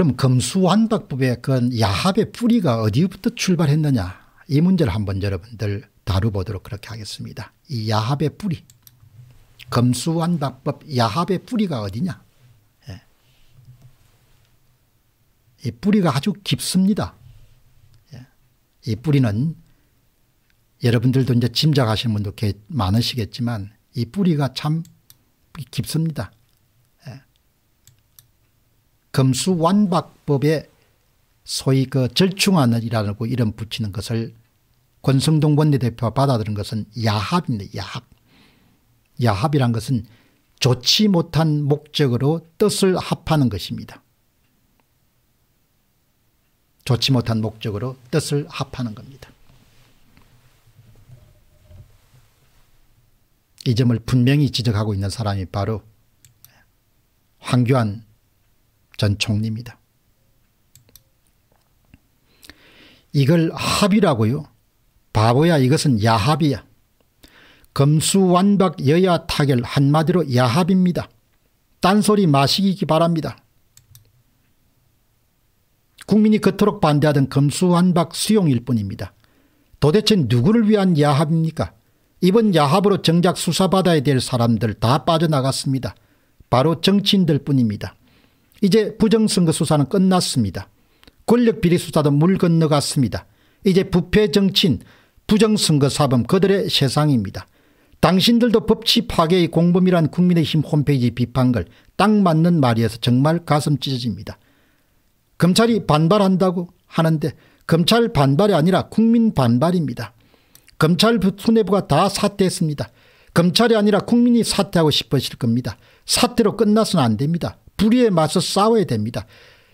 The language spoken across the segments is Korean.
그럼 검수완박법의그 야합의 뿌리가 어디부터 출발했느냐 이 문제를 한번 여러분들 다뤄보도록 그렇게 하겠습니다. 이 야합의 뿌리 금수완박법 야합의 뿌리가 어디냐 예. 이 뿌리가 아주 깊습니다. 예. 이 뿌리는 여러분들도 이제 짐작하시는 분도 많으시겠지만 이 뿌리가 참 깊습니다. 검수완박법에 소위 그 절충안이라고 이름 붙이는 것을 권성동 원내대표가 받아들은 것은 야합입니다. 야합. 야합이란 것은 좋지 못한 목적으로 뜻을 합하는 것입니다. 좋지 못한 목적으로 뜻을 합하는 겁니다. 이 점을 분명히 지적하고 있는 사람이 바로 황교안 전 총리입니다. 이걸 합이라고요. 바보야 이것은 야합이야. 검수완박 여야 타결 한마디로 야합입니다. 딴소리 마시기 바랍니다. 국민이 그토록 반대하던 검수완박 수용일 뿐입니다. 도대체 누구를 위한 야합입니까? 이번 야합으로 정작 수사받아야 될 사람들 다 빠져나갔습니다. 바로 정치인들 뿐입니다. 이제 부정선거 수사는 끝났습니다. 권력 비리 수사도 물 건너갔습니다. 이제 부패 정치인 부정선거 사범 그들의 세상입니다. 당신들도 법치 파괴의 공범이란 국민의힘 홈페이지 비판글 딱 맞는 말이어서 정말 가슴 찢어집니다. 검찰이 반발한다고 하는데 검찰 반발이 아니라 국민 반발입니다. 검찰 수뇌부가 다 사퇴했습니다. 검찰이 아니라 국민이 사퇴하고 싶으실 겁니다. 사퇴로 끝나서는 안 됩니다. 불의에 맞서 싸워야 됩니다.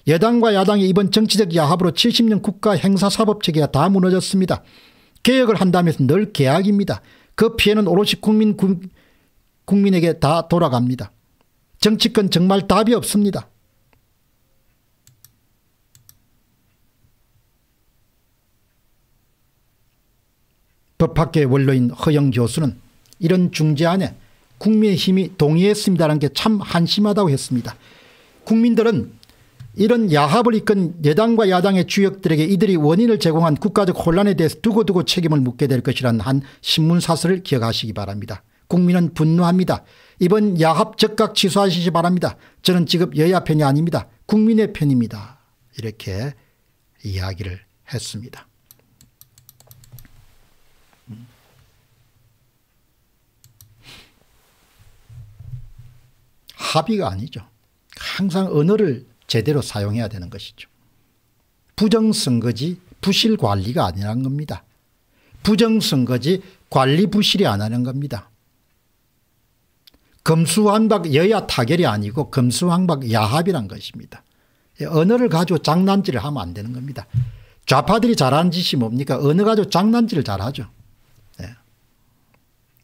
여당과 야당의 이번 정치적 야합으로 70년 국가 행사사법체계가 다 무너졌습니다. 개혁을 한다면서 늘 계약입니다. 그 피해는 오롯이 국민, 구, 국민에게 다 돌아갑니다. 정치권 정말 답이 없습니다. 법학계 원로인 허영 교수는 이런 중재안에 국민의힘이 동의했습니다라는 게 참 한심하다고 했습니다. 국민들은 이런 야합을 이끈 여당과 야당의 주역들에게 이들이 원인을 제공한 국가적 혼란에 대해서 두고두고 책임을 묻게 될 것이라는 한 신문사설을 기억하시기 바랍니다. 국민은 분노합니다. 이번 야합 적각 취소하시기 바랍니다. 저는 지금 여야 편이 아닙니다. 국민의 편입니다. 이렇게 이야기를 했습니다. 합의가 아니죠. 항상 언어를 제대로 사용해야 되는 것이죠. 부정선거지 부실 관리가 아니라는 겁니다. 부정선거지 관리 부실이 안 하는 겁니다. 검수완박 여야 타결이 아니고 검수완박 야합이란 것입니다. 예, 언어를 가지고 장난질을 하면 안 되는 겁니다. 좌파들이 잘하는 짓이 뭡니까? 언어 가지고 장난질을 잘하죠. 네.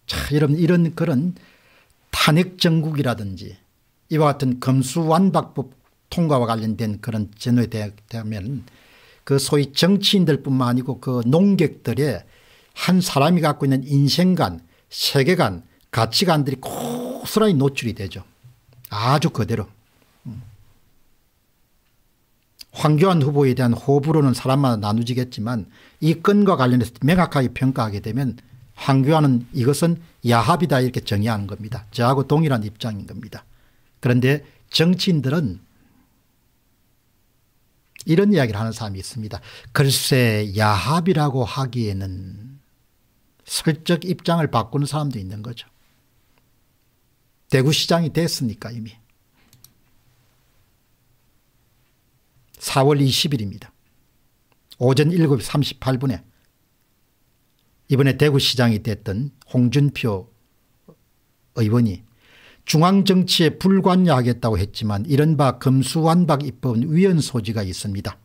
자, 여러분 이런 그런 탄핵 정국이라든지 이와 같은 검수완박법 통과와 관련된 그런 전에 대하면 그 소위 정치인들 뿐만 아니고 그 농객들의 한 사람이 갖고 있는 인생관 세계관 가치관들이 고스란히 노출이 되죠. 아주 그대로. 음. 황교안 후보에 대한 호불호는 사람마다 나누지겠지만 이 건과 관련해서 명확하게 평가하게 되면 황교안은 이것은 야합이다 이렇게 정의하는 겁니다. 저하고 동일한 입장인 겁니다. 그런데 정치인들은 이런 이야기를 하는 사람이 있습니다. 글쎄 야합이라고 하기에는 설적 입장을 바꾸는 사람도 있는 거죠. 대구시장이 됐으니까 이미. 4월 20일입니다. 오전 7시 38분에 이번에 대구시장이 됐던 홍준표 의원이 중앙정치에 불관여하겠다고 했지만 이른바 금수완박 입법은 위헌 소지가 있습니다.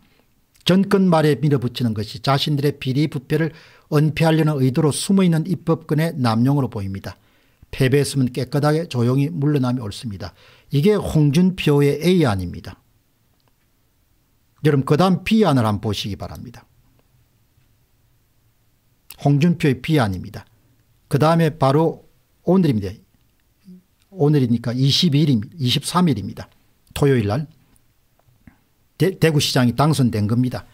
정권 말에 밀어붙이는 것이 자신들의 비리부패를 은폐하려는 의도로 숨어있는 입법권의 남용으로 보입니다. 패배했으면 깨끗하게 조용히 물러남이 옳습니다. 이게 홍준표의 A안입니다. 여러분 그 다음 B안을 한번 보시기 바랍니다. 홍준표의 B안입니다. 그 다음에 바로 오늘입니다. 오늘이니까 22일입니다. 23일입니다. 토요일 날 대, 구시장이 당선된 겁니다.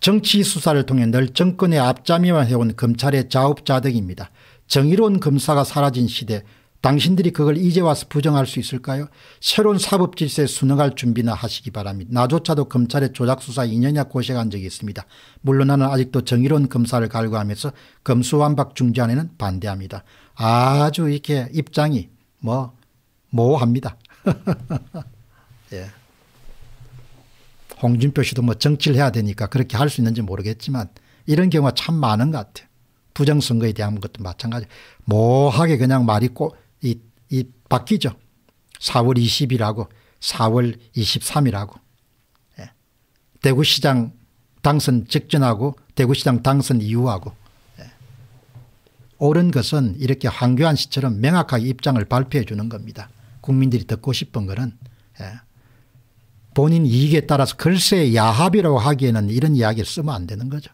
정치 수사를 통해 늘 정권의 앞잡이만 해온 검찰의 자업자득입니다. 정의로운 검사가 사라진 시대 당신들이 그걸 이제 와서 부정할 수 있을까요? 새로운 사법 질서에 순응할 준비나 하시기 바랍니다. 나조차도 검찰의 조작 수사 2년이나 고생한 적이 있습니다. 물론 나는 아직도 정의로운 검사를 갈구하면서 검수완박 중재안에는 반대합니다. 아주 이렇게 입장이 뭐 모호합니다. 예. 홍준표 씨도 뭐 정치를 해야 되니까 그렇게 할 수 있는지 모르겠지만 이런 경우가 참 많은 것 같아요. 부정선거에 대한 것도 마찬가지. 모호하게 그냥 말이 꼭, 이, 이 바뀌죠. 4월 20일하고 4월 23일하고. 예. 대구시장 당선 직전하고 대구시장 당선 이후하고. 옳은 것은 이렇게 황교안 씨처럼 명확하게 입장을 발표해 주는 겁니다. 국민들이 듣고 싶은 것은 예. 본인 이익에 따라서 글쎄 야합이라고 하기에는 이런 이야기를 쓰면 안 되는 거죠.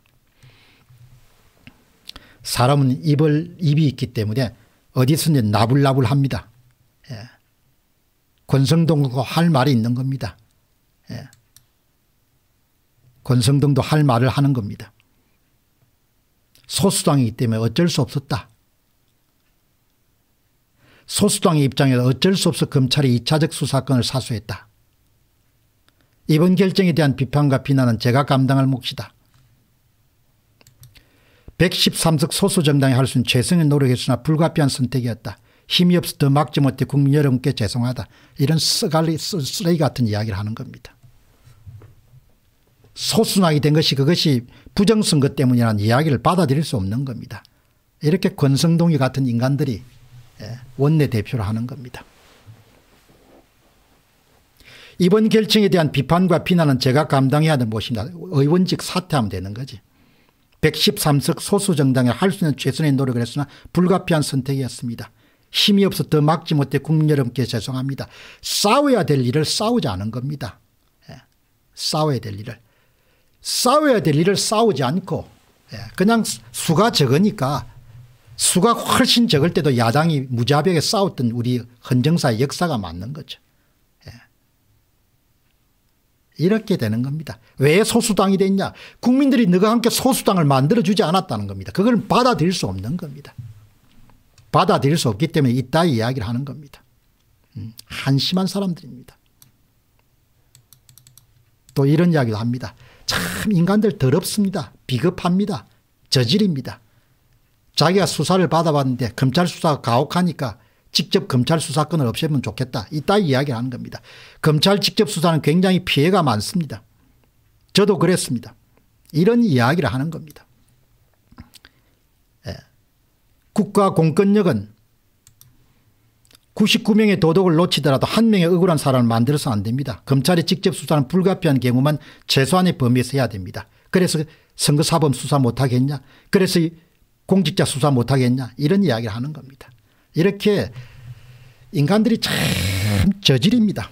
사람은 입을, 입이 있기 때문에 어디서든 나불나불합니다. 예. 권성동도 할 말이 있는 겁니다. 예. 권성동도 할 말을 하는 겁니다. 소수당이기 때문에 어쩔 수 없었다. 소수당의 입장에서 어쩔 수 없어 검찰이 2차적 수사권을 사수했다. 이번 결정에 대한 비판과 비난은 제가 감당할 몫이다. 113석 소수정당이 할 수 있는 최선의 노력했으나 불가피한 선택이었다. 힘이 없어 더 막지 못해 국민 여러분께 죄송하다. 이런 쓰갈리 쓰레기 같은 이야기를 하는 겁니다. 소순하게 된 것이 그것이 부정선거 때문이라는 이야기를 받아들일 수 없는 겁니다. 이렇게 권성동이 같은 인간들이 예, 원내대표를 하는 겁니다. 이번 결정에 대한 비판과 비난은 제가 감당해야 하는 것입니다. 의원직 사퇴하면 되는 거지. 113석 소수정당에할 수 있는 최선의 노력을 했으나 불가피한 선택이었습니다. 힘이 없어 더 막지 못해 국민 여러분께 죄송합니다. 싸워야 될 일을 싸우지 않은 겁니다. 예, 싸워야 될 일을. 싸워야 될 일을 싸우지 않고 예, 그냥 수가 적으니까 수가 훨씬 적을 때도 야당이 무자비하게 싸웠던 우리 헌정사의 역사가 맞는 거죠. 예. 이렇게 되는 겁니다. 왜 소수당이 됐냐. 국민들이 너가 함께 소수당을 만들어주지 않았다는 겁니다. 그걸 받아들일 수 없는 겁니다. 받아들일 수 없기 때문에 이따 이야기를 하는 겁니다. 음, 한심한 사람들입니다. 또 이런 이야기도 합니다. 참 인간들 더럽습니다. 비겁합니다. 저질입니다. 자기가 수사를 받아봤는데 검찰 수사가 가혹하니까 직접 검찰 수사권을 없애면 좋겠다. 이따 이야기를 하는 겁니다. 검찰 직접 수사는 굉장히 피해가 많습니다. 저도 그랬습니다. 이런 이야기를 하는 겁니다. 예. 국가 공권력은 99명의 도덕을 놓치더라도 한 명의 억울한 사람을 만들어서 안 됩니다. 검찰이 직접 수사는 불가피한 경우만 최소한의 범위에서 해야 됩니다. 그래서 선거사범 수사 못하겠냐 그래서 공직자 수사 못하겠냐 이런 이야기를 하는 겁니다. 이렇게 인간들이 참 저질입니다.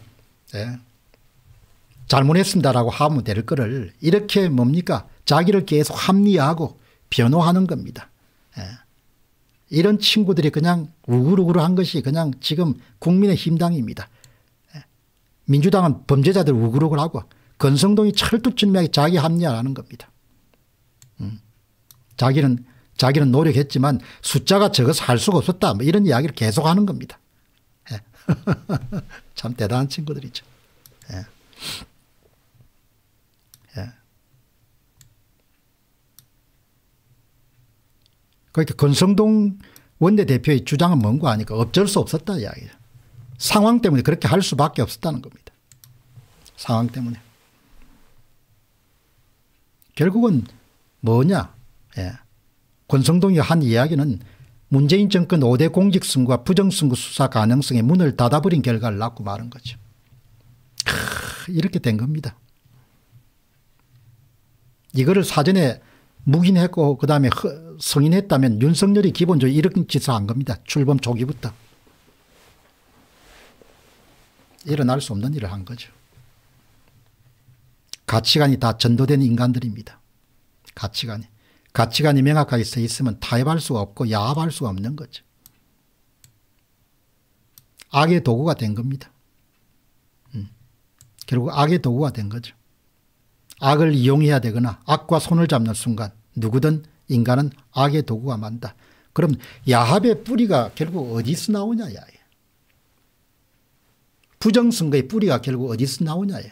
예. 잘못했습니다라고 하면 될 거를 이렇게 뭡니까 자기를 계속 합리화하고 변호하는 겁니다. 예. 이런 친구들이 그냥 우글우글한 것이 그냥 지금 국민의 힘당입니다. 예. 민주당은 범죄자들 우글우글하고 건성동이 철두철미하게 자기 합리화라는 겁니다. 음. 자기는 자기는 노력했지만 숫자가 적어서 할 수가 없었다. 뭐 이런 이야기를 계속하는 겁니다. 예. 참 대단한 친구들이죠. 예. 예. 그러니까 권성동 원내대표의 주장은 뭔가 하니까 어쩔 수 없었다 이야기죠. 상황 때문에 그렇게 할 수밖에 없었다는 겁니다. 상황 때문에. 결국은 뭐냐. 예. 권성동이 한 이야기는 문재인 정권 5대 공직선거와 부정선거 수사 가능성의 문을 닫아버린 결과를 낳고 마른 거죠. 크, 이렇게 된 겁니다. 이거를 사전에 묵인했고 그다음에 승인했다면 윤석열이 기본적으로 이런 짓을 한 겁니다. 출범 초기부터. 일어날 수 없는 일을 한 거죠. 가치관이 다 전도된 인간들입니다. 가치관이. 가치관이 명확하게 서 있으면 타협할 수가 없고 야합할 수가 없는 거죠. 악의 도구가 된 겁니다. 음. 결국 악의 도구가 된 거죠. 악을 이용해야 되거나 악과 손을 잡는 순간 누구든 인간은 악의 도구가 만다. 그럼 야합의 뿌리가 결국 어디서 나오냐 야. 부정선거의 뿌리가 결국 어디서 나오냐 야.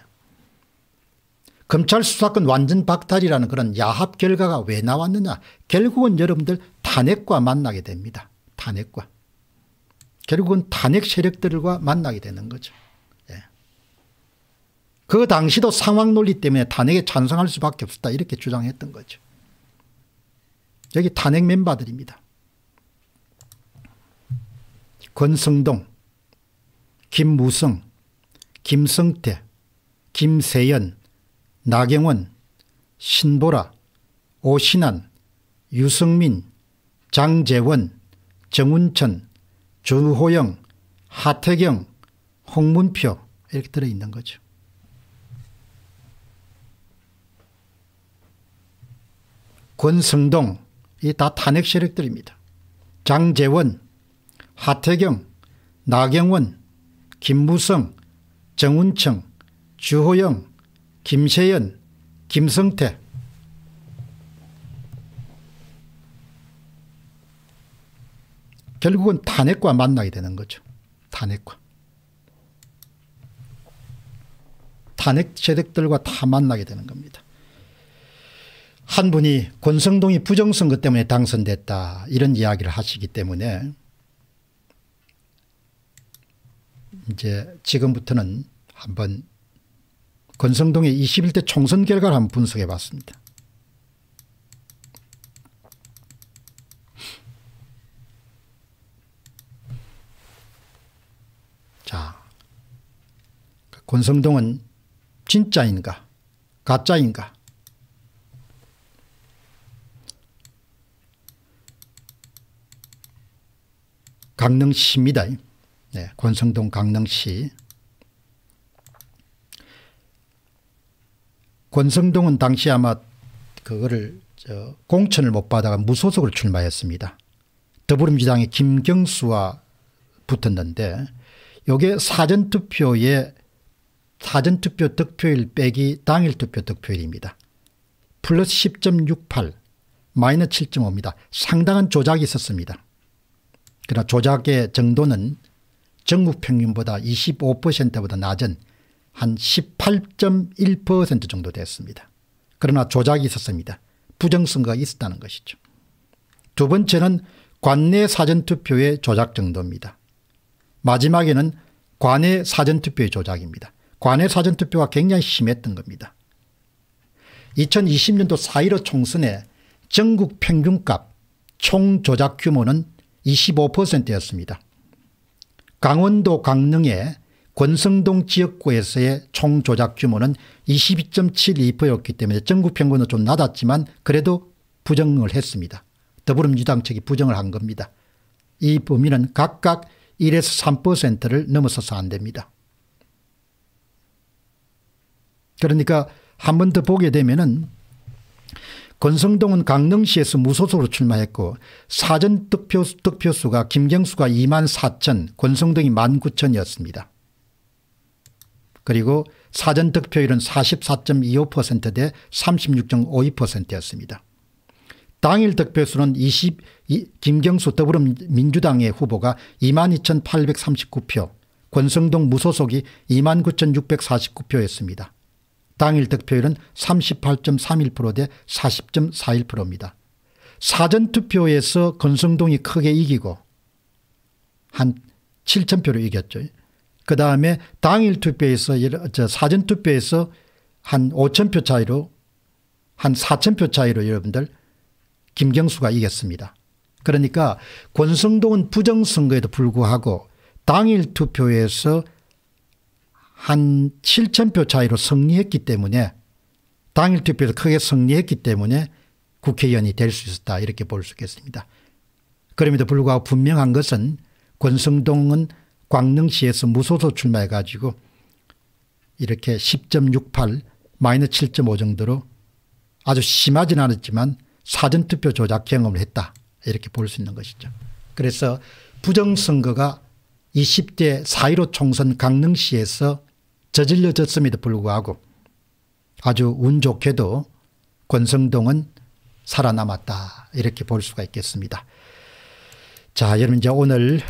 검찰 수사권 완전 박탈이라는 그런 야합 결과가 왜 나왔느냐. 결국은 여러분들 탄핵과 만나게 됩니다. 탄핵과. 결국은 탄핵 세력들과 만나게 되는 거죠. 예. 그 당시도 상황 논리 때문에 탄핵에 찬성할 수밖에 없었다 이렇게 주장했던 거죠. 여기 탄핵 멤버들입니다. 권성동, 김무성, 김성태, 김세연, 나경원, 신보라, 오신환, 유승민, 장재원, 정운천, 주호영, 하태경, 홍문표 이렇게 들어있는 거죠. 권성동, 이다 탄핵 세력들입니다. 장재원, 하태경, 나경원, 김무성, 정운청, 주호영, 김세연, 김성태 결국은 탄핵과 만나게 되는 거죠. 탄핵과. 탄핵 세력들과 다 만나게 되는 겁니다. 한 분이 권성동이 부정선거 때문에 당선됐다 이런 이야기를 하시기 때문에 이제 지금부터는 한번 권성동의 21대 총선 결과를 한번 분석해 봤습니다. 자, 권성동은 진짜인가 가짜인가 강릉시입니다. 네, 권성동 강릉시. 권성동은 당시 아마 그거를 공천을 못 받아가 무소속으로 출마했습니다. 더불어민주당의 김경수와 붙었는데 요게 사전투표에 사전투표 득표일 빼기 당일 투표 득표일입니다. 플러스 10.68마이너 7.5입니다. 상당한 조작이 있었습니다. 그러나 조작의 정도는 전국 평균보다 25%보다 낮은 한 18.1% 정도 됐습니다. 그러나 조작이 있었습니다. 부정선거가 있었다는 것이죠. 두 번째는 관내 사전투표의 조작 정도입니다. 마지막에는 관내 사전투표의 조작입니다. 관내 사전투표가 굉장히 심했던 겁니다. 2020년도 4.15 총선에 전국 평균값 총 조작 규모는 25%였습니다. 강원도 강릉의 권성동 지역구에서의 총 조작 규모는 22.72%였기 때문에 전국 평균은 좀 낮았지만 그래도 부정을 했습니다. 더불어민주당 측이 부정을 한 겁니다. 이 범위는 각각 1에서 3%를 넘어서서 안 됩니다. 그러니까 한 번 더 보게 되면은 권성동은 강릉시에서 무소속으로 출마했고 사전 득표, 수 득표수가 김경수가 2만 4천 권성동이 1만 9천이었습니다. 그리고 사전 득표율은 44.25%대 36.52%였습니다. 당일 득표수는 20, 김경수 더불어민주당의 후보가 22,839표, 권성동 무소속이 29,649표였습니다. 당일 득표율은 38.31%대 40.41%입니다. 사전투표에서 건성동이 크게 이기고 한7 0표로 이겼죠. 그 다음에 당일 투표에서 사전 투표에서 한5 0표 차이로 한4 0표 차이로 여러분들 김경수가 이겼습니다. 그러니까 권성동은 부정선거에도 불구하고 당일 투표에서 한 7,000표 차이로 승리했기 때문에 당일 투표에서 크게 승리했기 때문에 국회의원이 될 수 있었다 이렇게 볼 수 있겠습니다. 그럼에도 불구하고 분명한 것은 권성동은 광릉시에서 무소속 출마해가지고 이렇게 10.68마이너7.5 정도로 아주 심하진 않았지만 사전투표 조작 경험을 했다 이렇게 볼 수 있는 것이죠. 그래서 부정선거가 20대 4.15 총선 강릉시에서 저질러졌음에도 불구하고 아주 운 좋게도 권성동은 살아남았다 이렇게 볼 수가 있겠습니다. 자 여러분 이제 오늘